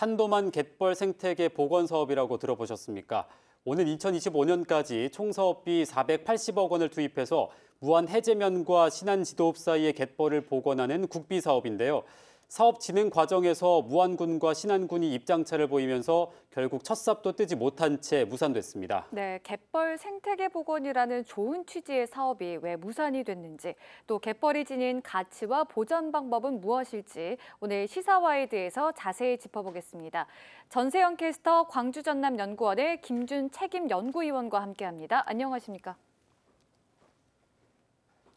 탄도만 갯벌 생태계 복원 사업이라고 들어보셨습니까? 오늘 2025년까지 총 사업비 480억 원을 투입해서 무한 해제면과 신안 지도읍 사이의 갯벌을 복원하는 국비 사업인데요. 사업 진행 과정에서 무안군과 신안군이 입장차를 보이면서 결국 첫 삽도 뜨지 못한 채 무산됐습니다. 네, 갯벌 생태계 복원이라는 좋은 취지의 사업이 왜 무산이 됐는지, 또 갯벌이 지닌 가치와 보전 방법은 무엇일지 오늘 시사와이드에서 자세히 짚어보겠습니다. 전세영 캐스터 광주 전남 연구원의 김준 책임 연구위원과 함께합니다. 안녕하십니까?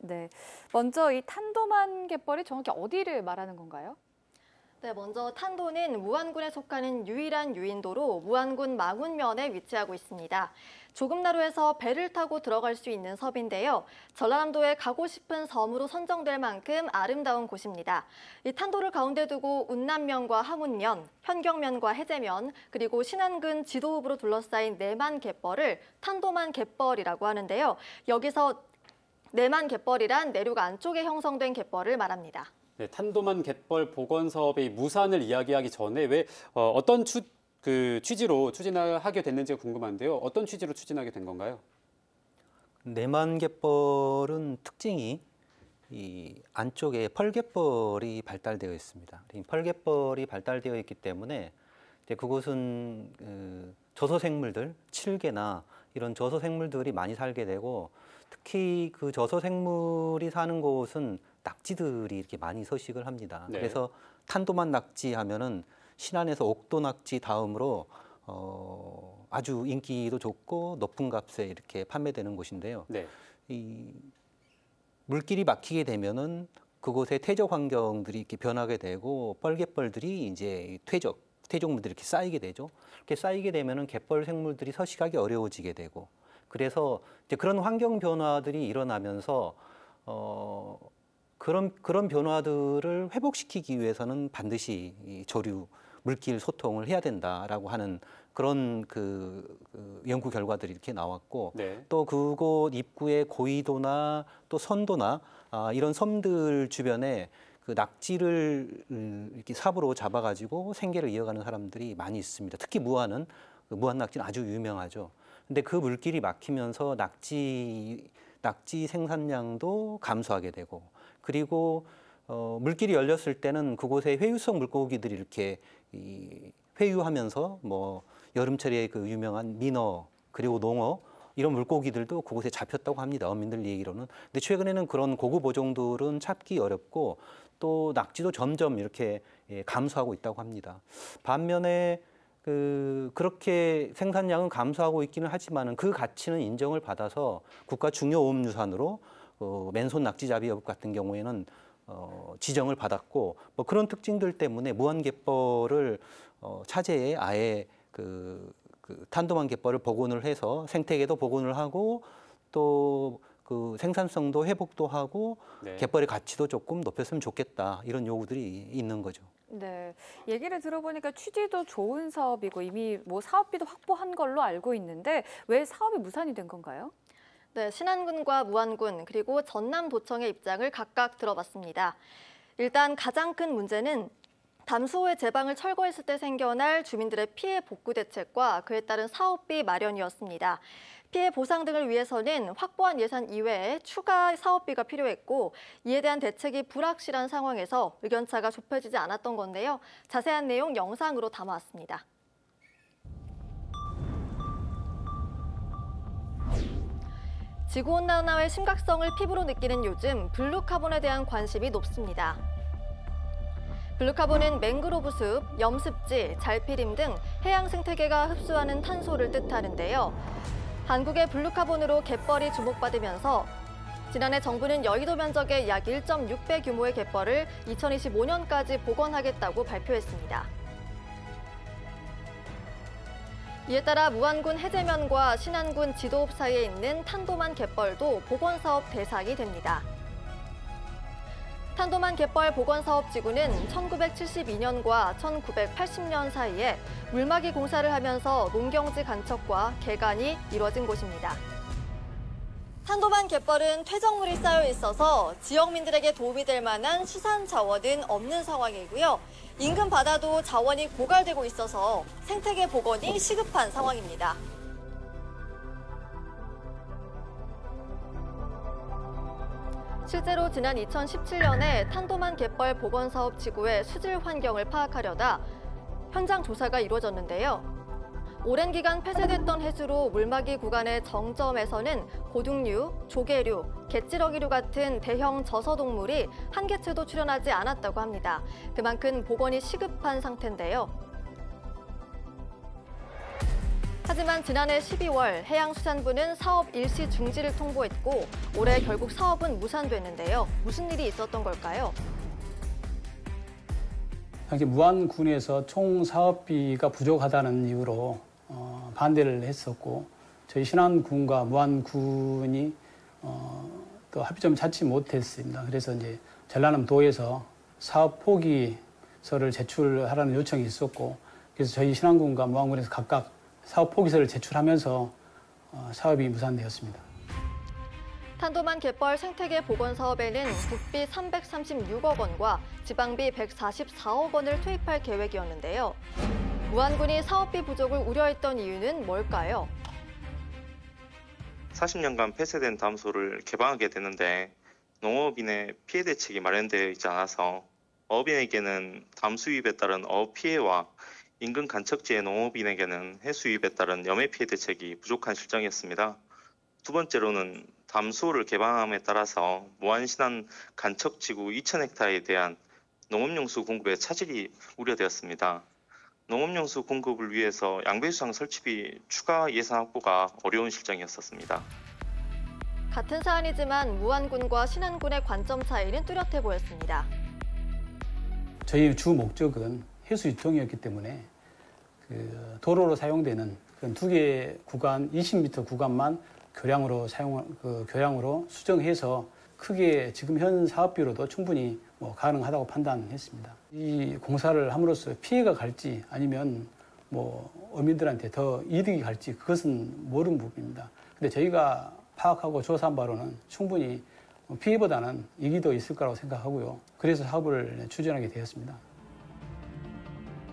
네. 먼저 이 탄도만 갯벌이 정확히 어디를 말하는 건가요? 네, 먼저 탄도는 무안군에 속하는 유일한 유인도로 무안군 망운면에 위치하고 있습니다. 조금나루에서 배를 타고 들어갈 수 있는 섭인데요. 전라남도에 가고 싶은 섬으로 선정될 만큼 아름다운 곳입니다. 이 탄도를 가운데 두고 운남면과 항운면, 현경면과 해제면, 그리고 신안군 지도읍으로 둘러싸인 내만 갯벌을 탄도만 갯벌이라고 하는데요. 여기서 내만 갯벌이란 내륙 안쪽에 형성된 갯벌을 말합니다. 네, 탄도만 갯벌 복원 사업의 무산을 이야기하기 전에 왜 어, 어떤 추, 그 취지로 추진하게 됐는지 궁금한데요. 어떤 취지로 추진하게 된 건가요? 내만 갯벌은 특징이 이 안쪽에 펄갯벌이 발달되어 있습니다. 펄갯벌이 발달되어 있기 때문에 이제 그곳은 그 저소생물들, 칠개나 이런 저소생물들이 많이 살게 되고 특히 그 저소생물이 사는 곳은 낙지들이 이렇게 많이 서식을 합니다. 네. 그래서 탄도만 낙지 하면은 신안에서 옥도 낙지 다음으로 어, 아주 인기도 좋고 높은 값에 이렇게 판매되는 곳인데요. 네. 이 물길이 막히게 되면은 그곳의 퇴적 환경들이 이렇게 변하게 되고 뻘갯벌들이 이제 퇴적 퇴적물들이 이렇게 쌓이게 되죠. 이렇게 쌓이게 되면은 갯벌 생물들이 서식하기 어려워지게 되고 그래서 이제 그런 환경 변화들이 일어나면서 어 그런 그런 변화들을 회복시키기 위해서는 반드시 이 조류 물길 소통을 해야 된다라고 하는 그런 그, 그 연구 결과들이 이렇게 나왔고 네. 또 그곳 입구의 고위도나또 선도나 아, 이런 섬들 주변에 그 낙지를 음, 이렇게 삽으로 잡아가지고 생계를 이어가는 사람들이 많이 있습니다. 특히 무안은 그 무안 낙지는 아주 유명하죠. 근데 그 물길이 막히면서 낙지 낙지 생산량도 감소하게 되고 그리고 어, 물길이 열렸을 때는 그곳에 회유성 물고기들이 이렇게 이, 회유하면서 뭐 여름철에 그 유명한 민어 그리고 농어 이런 물고기들도 그곳에 잡혔다고 합니다. 어민들 얘기로는. 근데 최근에는 그런 고급 어종들은 찾기 어렵고 또 낙지도 점점 이렇게 예, 감소하고 있다고 합니다. 반면에 그 그렇게 생산량은 감소하고 있기는 하지만 그 가치는 인정을 받아서 국가 중요 오음유산으로 어, 맨손 낙지잡이 업 같은 경우에는 어, 지정을 받았고 뭐 그런 특징들 때문에 무한갯벌을 어, 차제에 아예 그, 그 탄도만 갯벌을 복원을 해서 생태계도 복원을 하고 또그 생산성도 회복도 하고 네. 갯벌의 가치도 조금 높였으면 좋겠다 이런 요구들이 있는 거죠. 네, 얘기를 들어보니까 취지도 좋은 사업이고 이미 뭐 사업비도 확보한 걸로 알고 있는데 왜 사업이 무산이 된 건가요? 네, 신안군과 무안군 그리고 전남도청의 입장을 각각 들어봤습니다. 일단 가장 큰 문제는 담수호의 제방을 철거했을 때 생겨날 주민들의 피해 복구 대책과 그에 따른 사업비 마련이었습니다. 피해 보상 등을 위해서는 확보한 예산 이외에 추가 사업비가 필요했고 이에 대한 대책이 불확실한 상황에서 의견차가 좁혀지지 않았던 건데요. 자세한 내용 영상으로 담아왔습니다. 지구온난화의 심각성을 피부로 느끼는 요즘 블루카본에 대한 관심이 높습니다. 블루카본은 맹그로브 숲, 염습지, 잘피림 등 해양 생태계가 흡수하는 탄소를 뜻하는데요. 한국의 블루카본으로 갯벌이 주목받으면서 지난해 정부는 여의도 면적의 약 1.6배 규모의 갯벌을 2025년까지 복원하겠다고 발표했습니다. 이에 따라 무안군 해제면과 신안군 지도읍 사이에 있는 탄도만 갯벌도 보건사업 대상이 됩니다. 탄도만 갯벌 보건사업 지구는 1972년과 1980년 사이에 물막이 공사를 하면서 농경지 간척과 개간이 이뤄진 곳입니다. 탄도만 갯벌은 퇴적물이 쌓여 있어서 지역민들에게 도움이 될 만한 수산 자원은 없는 상황이고요. 인근 바다도 자원이 고갈되고 있어서 생태계 복원이 시급한 상황입니다. 실제로 지난 2017년에 탄도만 갯벌 복원 사업 지구의 수질 환경을 파악하려다 현장 조사가 이루어졌는데요. 오랜 기간 폐쇄됐던 해수로 물막이 구간의 정점에서는 고등류, 조개류, 개찌러기류 같은 대형 저서동물이 한 개체도 출현하지 않았다고 합니다. 그만큼 복원이 시급한 상태인데요. 하지만 지난해 12월 해양수산부는 사업 일시 중지를 통보했고 올해 결국 사업은 무산됐는데요. 무슨 일이 있었던 걸까요? 당시 무안군에서 총 사업비가 부족하다는 이유로 어, 반대를 했었고 저희 신안군과 무안군이 어, 그 합의점을 찾지 못했습니다. 그래서 이제 전라남 도에서 사업 포기서를 제출하라는 요청이 있었고 그래서 저희 신안군과 무안군에서 각각 사업 포기서를 제출하면서 어, 사업이 무산되었습니다. 탄도만 갯벌 생태계 복원 사업에는 국비 336억 원과 지방비 144억 원을 투입할 계획이었는데요. 무안군이 사업비 부족을 우려했던 이유는 뭘까요? 40년간 폐쇄된 담소를 개방하게 되는데 농업인의 피해 대책이 마련되어 있지 않아서 어업인에게는 담 수입에 따른 어업 피해와 인근 간척지의 농업인에게는 해수입에 따른 염해 피해 대책이 부족한 실정이었습니다. 두 번째로는 담수를 개방함에 따라서 무한신한 간척지구 2,000헥타에 대한 농업용수 공급에 차질이 우려되었습니다. 농업용수 공급을 위해서 양배추장 설치비 추가 예산 확보가 어려운 실정이었었습니다. 같은 사안이지만 무안군과 신안군의 관점 차이는 뚜렷해 보였습니다. 저희 주 목적은 해수 유통이었기 때문에 그 도로로 사용되는 그두 개의 구간 20m 구간만 교량으로 사용 그 교량으로 수정해서 크게 지금 현 사업비로도 충분히 뭐 가능하다고 판단했습니다. 이 공사를 함으로써 피해가 갈지 아니면 뭐 어민들한테 더 이득이 갈지 그것은 모르는 부분입니다. 근데 저희가 파악하고 조사한 바로는 충분히 피해보다는 이익더 있을 거라고 생각하고요. 그래서 사업을 추진하게 되었습니다.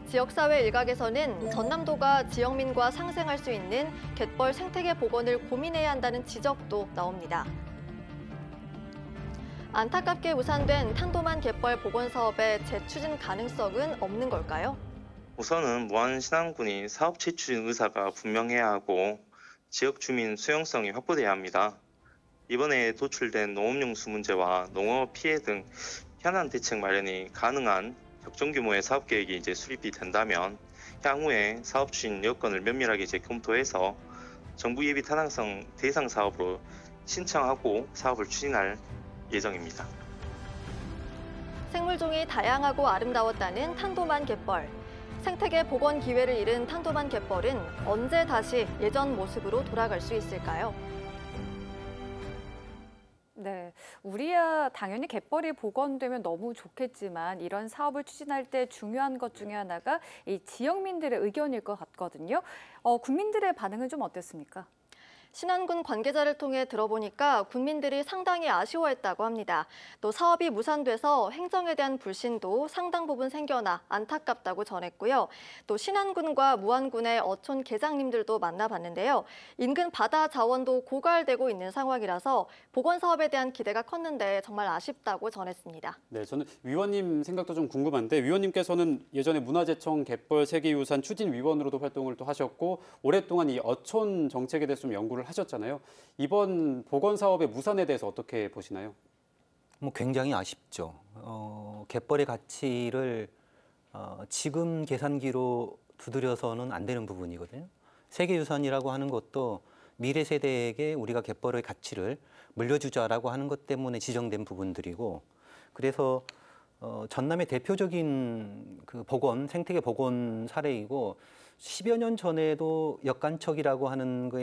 지역사회 일각에서는 전남도가 지역민과 상생할 수 있는 갯벌 생태계 복원을 고민해야 한다는 지적도 나옵니다. 안타깝게 무산된 탄도만 갯벌 복원 사업의 재추진 가능성은 없는 걸까요? 우선은 무한신안군이 사업 재추진 의사가 분명해야 하고 지역 주민 수용성이 확보돼야 합니다. 이번에 도출된 농업용수 문제와 농업 피해 등 현안 대책 마련이 가능한 적정 규모의 사업 계획이 이제 수립이 된다면 향후에 사업 추진 여건을 면밀하게 재검토해서 정부 예비 타당성 대상 사업으로 신청하고 사업을 추진할 예정입니다. 생물종이 다양하고 아름다웠다는 탄도만 갯벌. 생태계 복원 기회를 잃은 탄도만 갯벌은 언제 다시 예전 모습으로 돌아갈 수 있을까요? 네, 우리야 당연히 갯벌이 복원되면 너무 좋겠지만 이런 사업을 추진할 때 중요한 것 중에 하나가 이 지역민들의 의견일 것 같거든요. 어, 국민들의 반응은 좀 어땠습니까? 신안군 관계자를 통해 들어보니까 군민들이 상당히 아쉬워했다고 합니다. 또 사업이 무산돼서 행정에 대한 불신도 상당 부분 생겨나 안타깝다고 전했고요. 또 신안군과 무안군의 어촌 계장님들도 만나봤는데요. 인근 바다 자원도 고갈되고 있는 상황이라서 보건 사업에 대한 기대가 컸는데 정말 아쉽다고 전했습니다. 네, 저는 위원님 생각도 좀 궁금한데 위원님께서는 예전에 문화재청 갯벌 세계유산 추진위원으로도 활동을 또 하셨고 오랫동안 이 어촌 정책에 대해서 좀 연구를 보도를 하셨잖아요. 이번 보건 사업의 무산에 대해서 어떻게 보시나요? 뭐 굉장히 아쉽죠. 어, 갯벌의 가치를 어, 지금 계산기로 두드려서는 안 되는 부분이거든요. 세계유산이라고 하는 것도 미래 세대에게 우리가 갯벌의 가치를 물려주자라고 하는 것 때문에 지정된 부분들이고 그래서 어, 전남의 대표적인 그 복원, 생태계 복원 사례이고 10여 년 전에도 역간척이라고 하는 거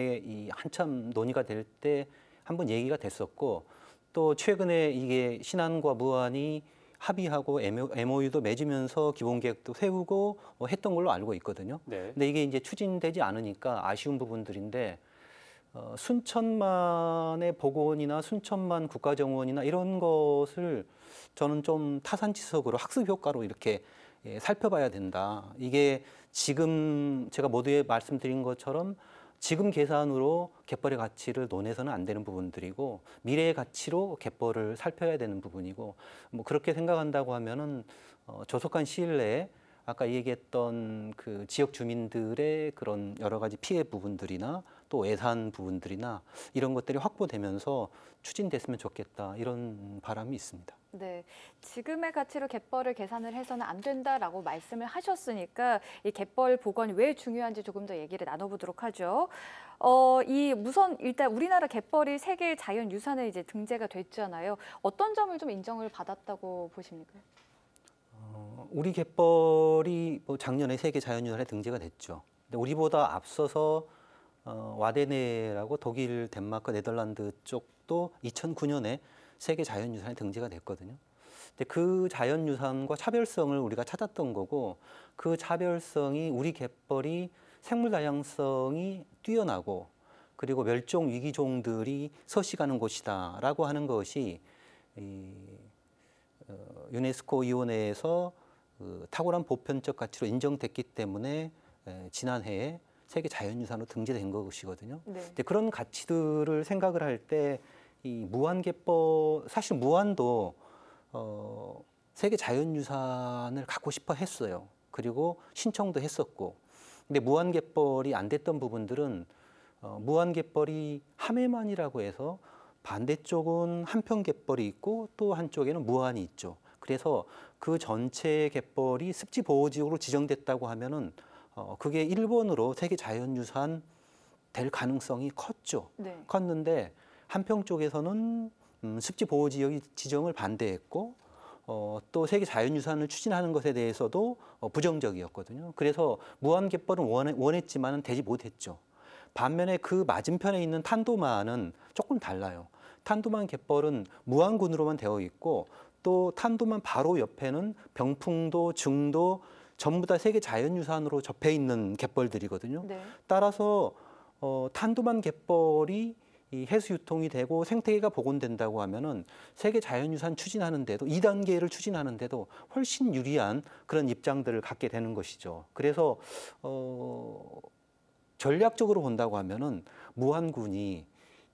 한참 논의가 될 때 한 번 얘기가 됐었고 또 최근에 이게 신안과 무안이 합의하고 MOU도 맺으면서 기본 계획도 세우고 뭐 했던 걸로 알고 있거든요. 네. 근데 이게 이제 추진되지 않으니까 아쉬운 부분들인데 어, 순천만의 복원이나 순천만 국가정원이나 이런 것을 저는 좀 타산지석으로 학습 효과로 이렇게 예, 살펴봐야 된다. 이게 지금 제가 모두에 말씀드린 것처럼 지금 계산으로 갯벌의 가치를 논해서는 안 되는 부분들이고 미래의 가치로 갯벌을 살펴야 되는 부분이고 뭐 그렇게 생각한다고 하면은 어, 조속한 시일 내에 아까 얘기했던 그 지역 주민들의 그런 여러 가지 피해 부분들이나 또 예산 부분들이나 이런 것들이 확보되면서 추진됐으면 좋겠다 이런 바람이 있습니다. 네, 지금의 가치로 갯벌을 계산을 해서는 안 된다라고 말씀을 하셨으니까 이 갯벌 복원이 왜 중요한지 조금 더 얘기를 나눠보도록 하죠. 어, 이 우선 일단 우리나라 갯벌이 세계 자연유산에 이제 등재가 됐잖아요. 어떤 점을 좀 인정을 받았다고 보십니까? 어, 우리 갯벌이 뭐 작년에 세계 자연유산에 등재가 됐죠. 근데 우리보다 앞서서 어, 와데네라고 독일, 덴마크, 네덜란드 쪽도 2009년에 세계 자연유산에 등재가 됐거든요. 근데 그 자연유산과 차별성을 우리가 찾았던 거고 그 차별성이 우리 갯벌이 생물 다양성이 뛰어나고 그리고 멸종 위기종들이 서식하는 곳이다라고 하는 것이 이, 어, 유네스코 위원회에서 그 탁월한 보편적 가치로 인정됐기 때문에 에, 지난해에 세계 자연유산으로 등재된 것이거든요. 네. 근데 그런 가치들을 생각을 할 때 이 무한계법 사실 무한도 어, 세계 자연유산을 갖고 싶어 했어요. 그리고 신청도 했었고, 근데 무한갯벌이 안 됐던 부분들은 어, 무한갯벌이 함해만이라고 해서 반대쪽은 한편 갯벌이 있고 또 한쪽에는 무한이 있죠. 그래서 그 전체 갯벌이 습지 보호 지역으로 지정됐다고 하면은 어, 그게 일본으로 세계 자연유산 될 가능성이 컸죠. 네. 컸는데 한평 쪽에서는 음, 습지 보호 지역이 지정을 반대했고 어, 또 세계 자연유산을 추진하는 것에 대해서도 어, 부정적이었거든요. 그래서 무한갯벌은 원해, 원했지만은 되지 못했죠. 반면에 그 맞은편에 있는 탄도만은 조금 달라요. 탄도만 갯벌은 무한군으로만 되어 있고 또 탄도만 바로 옆에는 병풍도, 중도, 전부 다 세계 자연유산으로 접해 있는 갯벌들이거든요. 네. 따라서 어, 탄두만 갯벌이 이 해수 유통이 되고 생태계가 복원된다고 하면은 세계 자연유산 추진하는데도 2단계를 추진하는데도 훨씬 유리한 그런 입장들을 갖게 되는 것이죠. 그래서 어 전략적으로 본다고 하면은 무한군이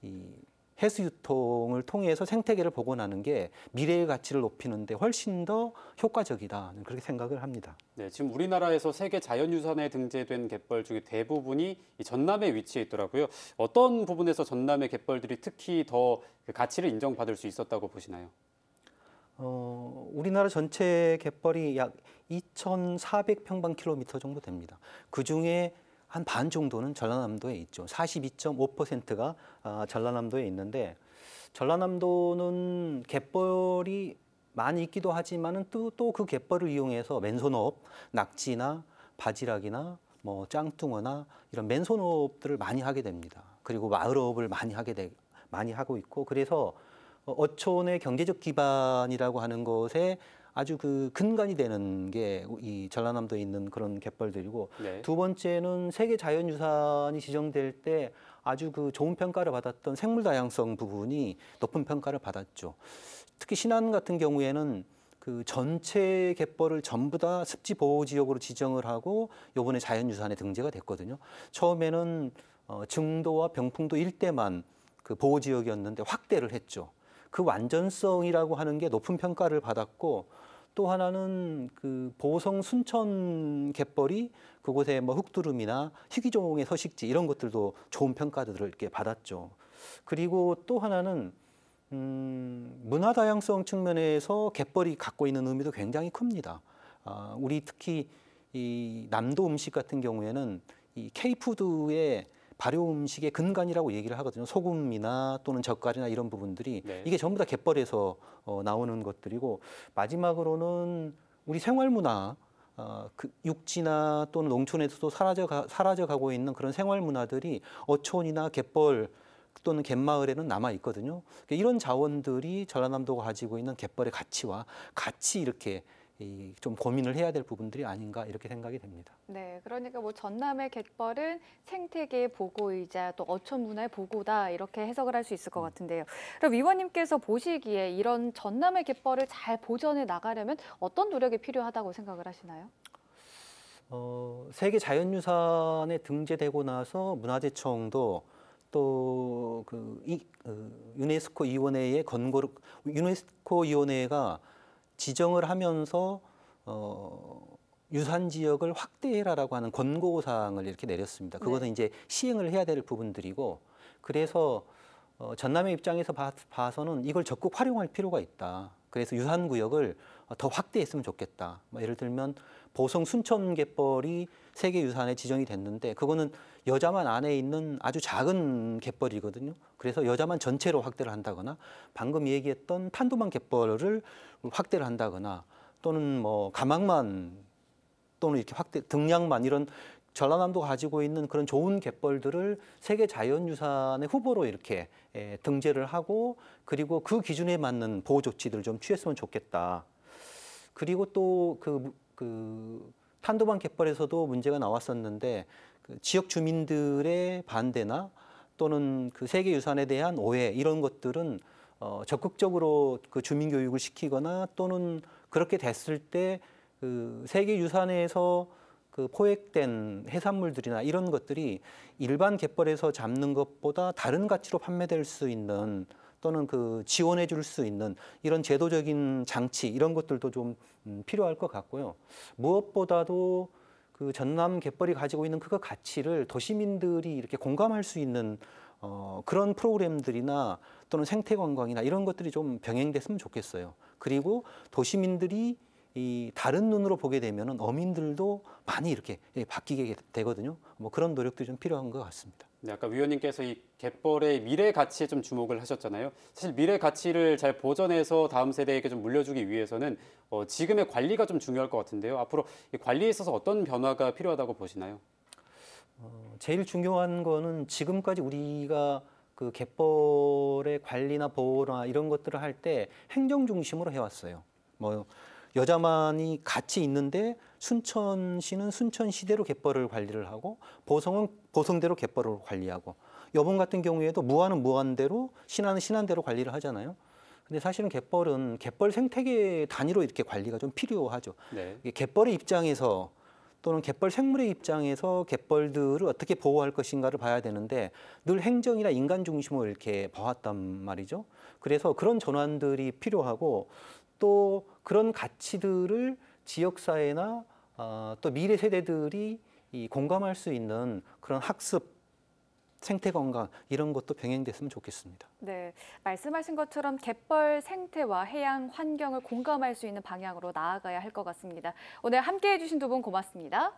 이 해수 유통을 통해서 생태계를 복원하는 게 미래의 가치를 높이는데 훨씬 더 효과적이다 그렇게 생각을 합니다. 네, 지금 우리나라에서 세계 자연유산에 등재된 갯벌 중에 대부분이 전남에 위치해 있더라고요. 어떤 부분에서 전남의 갯벌들이 특히 더 그 가치를 인정받을 수 있었다고 보시나요? 어, 우리나라 전체 갯벌이 약2,400 평방킬로미터 정도 됩니다. 그 중에 한반 정도는 전라남도에 있죠. 42.5%가 아, 전라남도에 있는데 전라남도는 갯벌이 많이 있기도 하지만또 그 갯벌을 이용해서 맨손업, 낙지나 바지락이나 뭐 짱뚱어나 이런 맨손업들을 많이 하게 됩니다. 그리고 마을업을 많이 하게 되, 많이 하고 있고 그래서 어촌의 경제적 기반이라고 하는 것에 아주 그 근간이 되는 게 이 전라남도에 있는 그런 갯벌들이고 네. 두 번째는 세계 자연유산이 지정될 때 아주 그 좋은 평가를 받았던 생물 다양성 부분이 높은 평가를 받았죠. 특히 신안 같은 경우에는 그 전체 갯벌을 전부 다 습지 보호 지역으로 지정을 하고 요번에 자연유산에 등재가 됐거든요. 처음에는 어, 증도와 병풍도 일대만 그 보호 지역이었는데 확대를 했죠. 그 완전성이라고 하는 게 높은 평가를 받았고 또 하나는 그 보성 순천 갯벌이 그곳에 뭐 흑두름이나 희귀종의 서식지 이런 것들도 좋은 평가들을 이렇게 받았죠. 그리고 또 하나는 음, 문화 다양성 측면에서 갯벌이 갖고 있는 의미도 굉장히 큽니다. 아, 우리 특히 이 남도 음식 같은 경우에는 이 케이푸드의 발효 음식의 근간이라고 얘기를 하거든요. 소금이나 또는 젓갈이나 이런 부분들이 네. 이게 전부 다 갯벌에서 어, 나오는 것들이고 마지막으로는 우리 생활 문화 어, 그 육지나 또는 농촌에서도 사라져 가, 사라져 가고 있는 그런 생활 문화들이 어촌이나 갯벌 또는 갯마을에는 남아 있거든요. 그러니까 이런 자원들이 전라남도가 가지고 있는 갯벌의 가치와 같이 이렇게 이좀 고민을 해야 될 부분들이 아닌가 이렇게 생각이 됩니다. 네, 그러니까 뭐 전남의 갯벌은 생태계 보고이자 또 어촌 문화의 보고다 이렇게 해석을 할 수 있을 것 음. 같은데요. 그럼 위원님께서 보시기에 이런 전남의 갯벌을 잘 보전해 나가려면 어떤 노력이 필요하다고 생각을 하시나요? 어, 세계 자연유산에 등재되고 나서 문화재청도 또그 그 유네스코 위원회의 건고를 유네스코 위원회가 지정을 하면서 어, 유산 지역을 확대해라라고 하는 권고 사항을 이렇게 내렸습니다. 그것은 네. 이제 시행을 해야 될 부분들이고 그래서 어, 전남의 입장에서 봐, 봐서는 이걸 적극 활용할 필요가 있다. 그래서 유산 구역을 더 확대했으면 좋겠다. 뭐 예를 들면 보성 순천 갯벌이 세계 유산에 지정이 됐는데 그거는 여자만 안에 있는 아주 작은 갯벌이거든요. 그래서 여자만 전체로 확대를 한다거나 방금 얘기했던 탄두만 갯벌을 확대를 한다거나 또는 뭐 가망만 또는 이렇게 확대 등량만 이런 전라남도가 가지고 있는 그런 좋은 갯벌들을 세계 자연유산의 후보로 이렇게 등재를 하고 그리고 그 기준에 맞는 보호 조치들을 좀 취했으면 좋겠다. 그리고 또그 그, 그 탄도반 갯벌에서도 문제가 나왔었는데 그 지역 주민들의 반대나 또는 그 세계유산에 대한 오해 이런 것들은 어, 적극적으로 그 주민 교육을 시키거나 또는 그렇게 됐을 때 그 세계유산에서 그 포획된 해산물들이나 이런 것들이 일반 갯벌에서 잡는 것보다 다른 가치로 판매될 수 있는 또는 그 지원해 줄 수 있는 이런 제도적인 장치 이런 것들도 좀 음, 필요할 것 같고요. 무엇보다도 그 전남 갯벌이 가지고 있는 그 가치를 도시민들이 이렇게 공감할 수 있는 어, 그런 프로그램들이나 또는 생태 관광이나 이런 것들이 좀 병행됐으면 좋겠어요. 그리고 도시민들이 이 다른 눈으로 보게 되면 어민들도 많이 이렇게 예, 바뀌게 되거든요. 뭐 그런 노력도 좀 필요한 것 같습니다. 네, 아까 위원님께서 이 갯벌의 미래 가치에 좀 주목을 하셨잖아요. 사실 미래 가치를 잘보전해서 다음 세대에게 좀 물려주기 위해서는 어, 지금의 관리가 좀 중요할 것 같은데요. 앞으로 이 관리에 있어서 어떤 변화가 필요하다고 보시나요? 어, 제일 중요한 거는 지금까지 우리가 그 갯벌의 관리나 보호나 이런 것들을 할 때 행정 중심으로 해왔어요. 뭐 여자만이 같이 있는데 순천시는 순천시대로 갯벌을 관리를 하고 보성은 보성대로 갯벌을 관리하고 여봉 같은 경우에도 무한은무한대로신한은신한대로 관리를 하잖아요. 근데 사실은 갯벌은 갯벌 생태계 단위로 이렇게 관리가 좀 필요하죠. 네. 갯벌의 입장에서 또는 갯벌 생물의 입장에서 갯벌들을 어떻게 보호할 것인가를 봐야 되는데 늘 행정이나 인간 중심으로 이렇게 봐왔단 말이죠. 그래서 그런 전환들이 필요하고 또 그런 가치들을 지역사회나 어, 또 미래 세대들이 이 공감할 수 있는 그런 학습 생태 건강 이런 것도 병행됐으면 좋겠습니다. 네, 말씀하신 것처럼 갯벌 생태와 해양 환경을 공감할 수 있는 방향으로 나아가야 할 것 같습니다. 오늘 함께해 주신 두 분 고맙습니다.